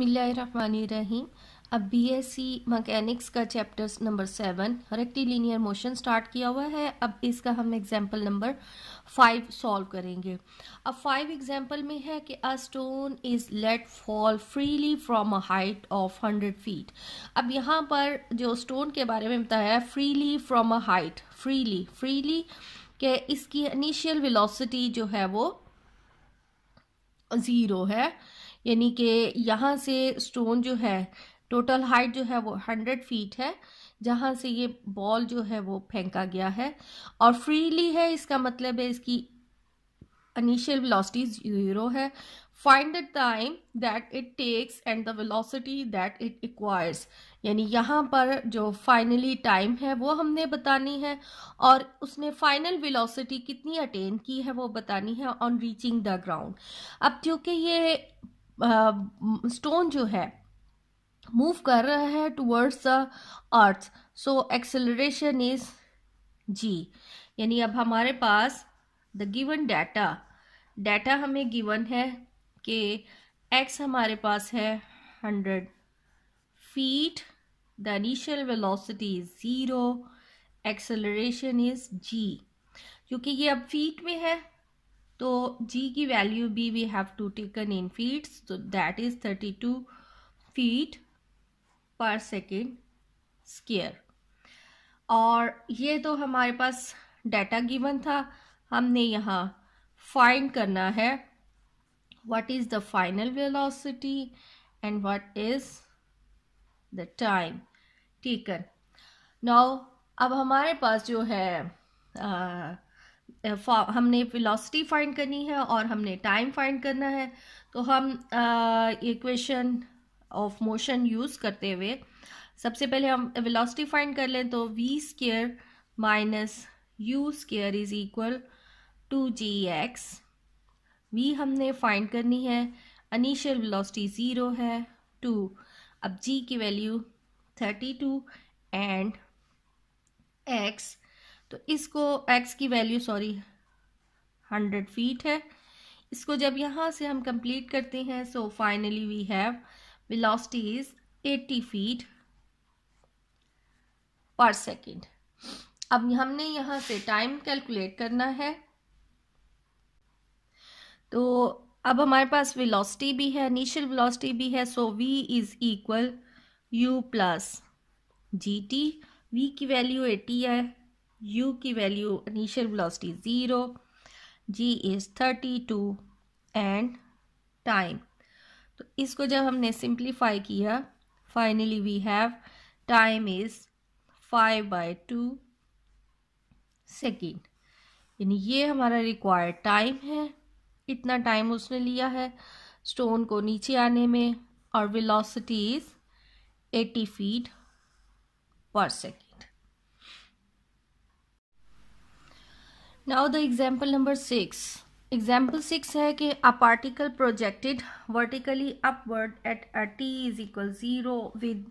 बसमीम अब B S C mechanics का chapter number seven rectilinear motion start किया हुआ है अब इसका हम एग्जाम्पल नंबर फाइव सॉल्व करेंगे अब फाइव एग्जाम्पल में है कि a stone is let fall freely from a height of hundred feet अब यहाँ पर जो स्टोन के बारे में बताया freely from a height freely freely के इसकी इनिशियल विलोसिटी जो है वो ज़ीरो है यानी कि यहाँ से स्टोन जो है टोटल हाइट जो है वो हंड्रेड फीट है जहाँ से ये बॉल जो है वो फेंका गया है और फ्रीली है इसका मतलब है इसकी अनिशियल वेलोसिटी ज़ीरो है find the time that it takes and the velocity that it requires यानी यहाँ पर जो फाइनली टाइम है वो हमने बतानी है और उसने फाइनल वेलोसिटी कितनी अटेन की है वो बतानी है ऑन रीचिंग द ग्राउंड अब क्योंकि ये स्टोन जो है मूव कर रहा है towards the earth so acceleration is G यानी अब हमारे पास द गिवन डाटा डाटा हमें गिवन है कि एक्स हमारे पास है hundred feet the initial velocity is zero acceleration is G क्योंकि ये अब फीट में है तो जी की value be we have to taken in feet तो that is thirty two feet per second square और ये तो हमारे पास डाटा गिवन था हमने यहाँ फाइंड करना है what is the final velocity and what is the time taken now अब हमारे पास जो है आ, हमने वेलोसिटी फाइंड करनी है और हमने टाइम फाइंड करना है तो हम इक्वेशन ऑफ मोशन यूज़ करते हुए सबसे पहले हम वेलोसिटी फाइंड कर लें तो V square minus U square is equal to G X V हमने फाइंड करनी है अनिशियल वेलोसिटी ज़ीरो है टू अब जी की value thirty two and X तो इसको एक्स की वैल्यू सॉरी हंड्रेड फीट है इसको जब यहाँ से हम कंप्लीट करते हैं so finally we have velocity is eighty feet per second अब हमने यहाँ से टाइम कैलकुलेट करना है तो अब हमारे पास वेलोसिटी भी है इनिशियल वेलोसिटी भी है so v is equal u plus g t v की वैल्यू एटी है u की value initial velocity zero g is thirty two and time तो इसको जब हमने सिंप्लीफाई किया finally we have time is five by two second यानी ये हमारा रिक्वायर्ड टाइम है इतना टाइम उसने लिया है स्टोन को नीचे आने में और velocity is eighty feet per second now the example number six example six है कि a particle projected vertically upward at a t is equal zero with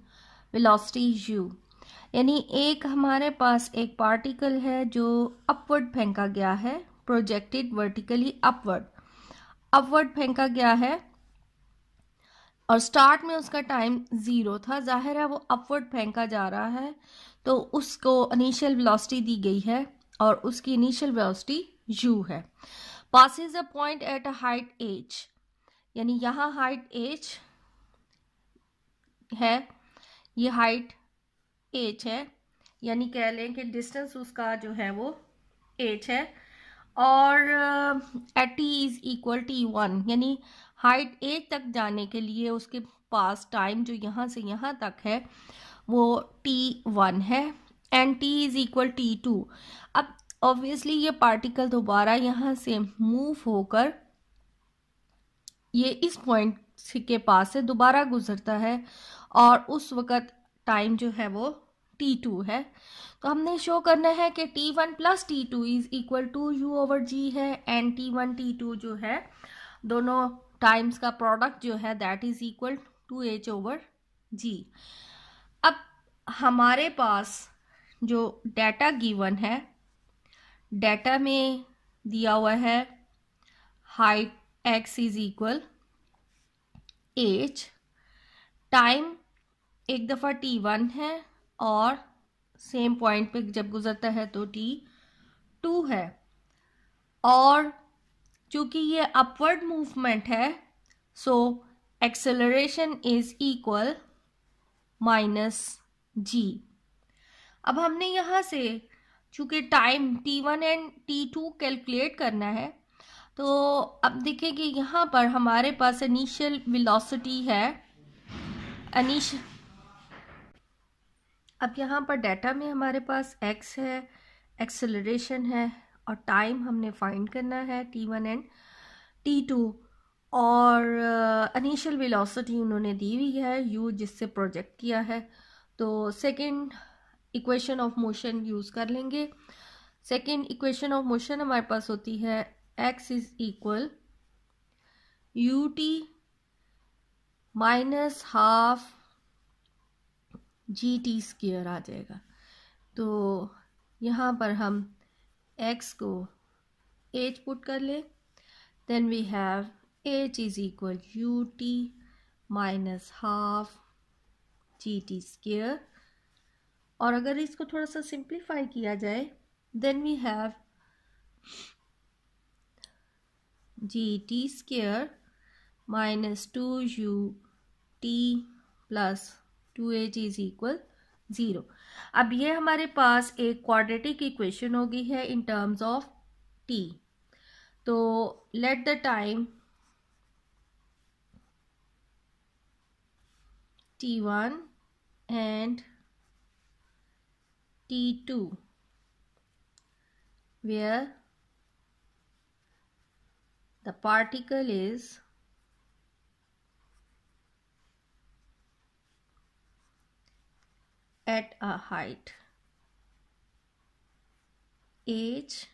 velocity u यानी एक हमारे पास एक पार्टिकल है जो अपवर्ड फेंका गया है प्रोजेक्टेड वर्टिकली अपवर्ड अपवर्ड फेंका गया है और स्टार्ट में उसका टाइम ज़ीरो था जाहिर है वो अपवर्ड फेंका जा रहा है तो उसको इनिशियल वेलोसिटी दी गई है और उसकी इनिशियल वेलोसिटी u है passes a point at a height h यानी यहाँ हाइट h है ये हाइट h है यानी कह लें कि डिस्टेंस उसका जो है वो h है और at t is equal t one यानी हाइट एच तक जाने के लिए उसके पास टाइम जो यहाँ से यहाँ तक है वो टी वन है and t is equal t two अब ऑब्वियसली ये पार्टिकल दोबारा यहाँ से मूव होकर ये इस पॉइंट के पास से दोबारा गुजरता है और उस वक़्त टाइम जो है वो टी टू है तो हमने शो करना है कि t one plus t two is equal to u over g है and t one t two जो है दोनों टाइम्स का प्रोडक्ट जो है that is equal to h over g अब हमारे पास जो डाटा गिवन है डाटा में दिया हुआ है height x is equal h time एक दफ़ा टी वन है और सेम पॉइंट पे जब गुजरता है तो टी टू है और चूंकि ये अपवर्ड मूवमेंट है so acceleration is equal minus g अब हमने यहाँ से चूँकि time t one and t two calculate करना है तो अब देखें कि यहाँ पर हमारे पास इनिशियल वेलोसिटी है अनिश अब यहाँ पर डाटा में हमारे पास एक्स है एक्सेलरेशन है और टाइम हमने फाइंड करना है t one and t two और इनिशियल uh, वेलोसिटी उन्होंने दी हुई है यू जिससे प्रोजेक्ट किया है तो second equation of motion use कर लेंगे सेकेंड इक्वेशन ऑफ मोशन हमारे पास होती है x is equal u t minus half g t square आ जाएगा तो यहाँ पर हम x को एच पुट कर लें then we have h is equal u t minus half g t square और अगर इसको थोड़ा सा सिंप्लीफाई किया जाए then we have g t square minus two u t plus two h is equal zero अब ये हमारे पास एक क्वाड्रेटिक इक्वेशन हो गई है इन टर्म्स ऑफ टी तो let the time t one and T2 where the particle is at a height h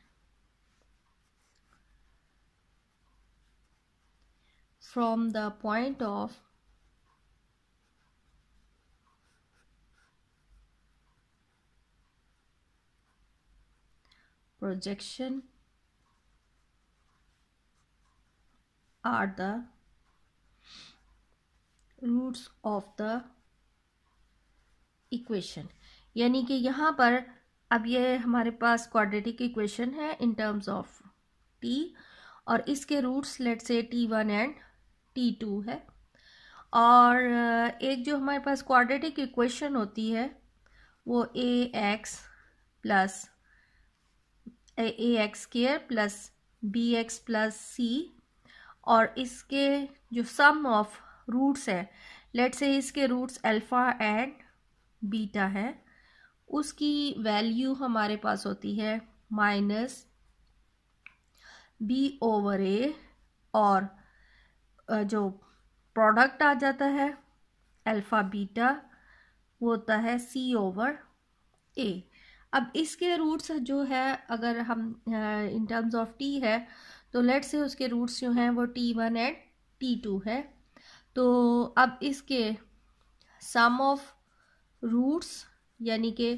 from the point of projection are the roots of the equation यानी कि यहाँ पर अब ये हमारे पास क्वाड्रेटिक इक्वेशन है in terms of t और इसके roots let say t one and t two है और एक जो हमारे पास क्वाड्रेटिक इक्वेशन होती है वो a x plus a x square plus b x plus c और इसके जो सम ऑफ रूट्स है लेट से इसके रूट्स अल्फ़ा एंड बीटा है उसकी वैल्यू हमारे पास होती है माइनस बी ओवर ए और जो प्रोडक्ट आ जाता है अल्फ़ा बीटा वो होता है सी ओवर ए अब इसके रूट्स जो है अगर हम इन टर्म्स ऑफ टी है तो लेट से उसके रूट्स जो हैं वो t one and t two है तो अब इसके सम ऑफ रूट्स यानी कि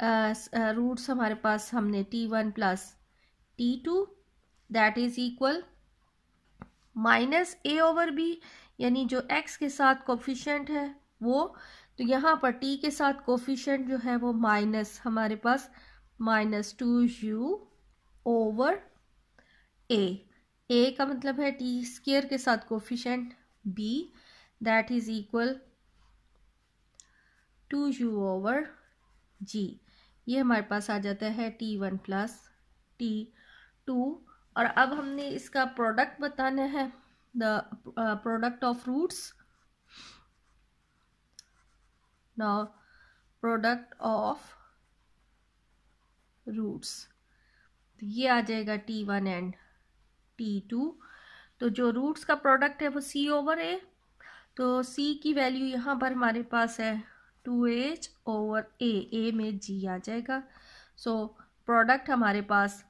रूट्स हमारे पास हमने t one plus t two that is equal minus a over b यानी जो एक्स के साथ कोफिशेंट है वो तो यहाँ पर टी के साथ कोफिशेंट जो है वो माइनस हमारे पास minus two u over a a का मतलब है टी स्केयर के साथ coefficient b that is equal to u over g ये हमारे पास आ जाता है t one plus t two और अब हमने इसका प्रोडक्ट बताना है the product of roots the product of roots ये आ जाएगा t one and t two तो जो रूट्स का प्रोडक्ट है वो सी ओवर ए तो सी की वैल्यू यहाँ पर हमारे पास है two h over a a में जी आ जाएगा सो so, प्रोडक्ट हमारे पास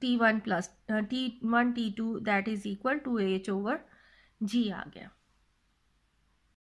t one plus t one t two that is equal to h over g आ गया